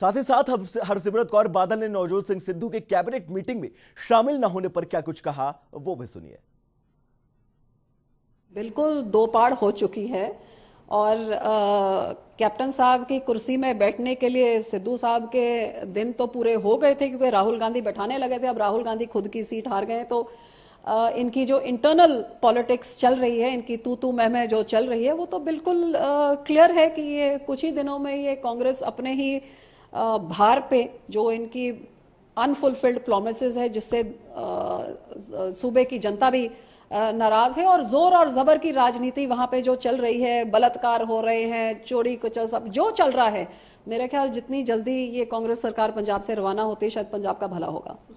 साथ ही साथ हरसिमरत कौर बादल ने नवजोत सिंह सिद्धू के कैबिनेट मीटिंग में शामिल न होने पर क्या कुछ कहा वो भी सुनिए बिल्कुल दो पाड़ हो चुकी है और कैप्टन साहब की कुर्सी में बैठने के लिए सिद्धू साहब के दिन तो पूरे हो गए थे क्योंकि राहुल गांधी बैठाने लगे थे अब राहुल गांधी खुद की सीट हार गए तो आ, इनकी जो इंटरनल पॉलिटिक्स चल रही है इनकी तू तू मैं मैं जो चल रही है वो तो बिल्कुल क्लियर है कि ये कुछ ही दिनों में ये कांग्रेस अपने ही भार पे जो इनकी अनफुलफिल्ड प्रोमिस है जिससे सूबे की जनता भी नाराज है और जोर और जबर की राजनीति वहां पे जो चल रही है बलात्कार हो रहे हैं चोरी कुछ सब जो चल रहा है मेरे ख्याल जितनी जल्दी ये कांग्रेस सरकार पंजाब से रवाना होती है शायद पंजाब का भला होगा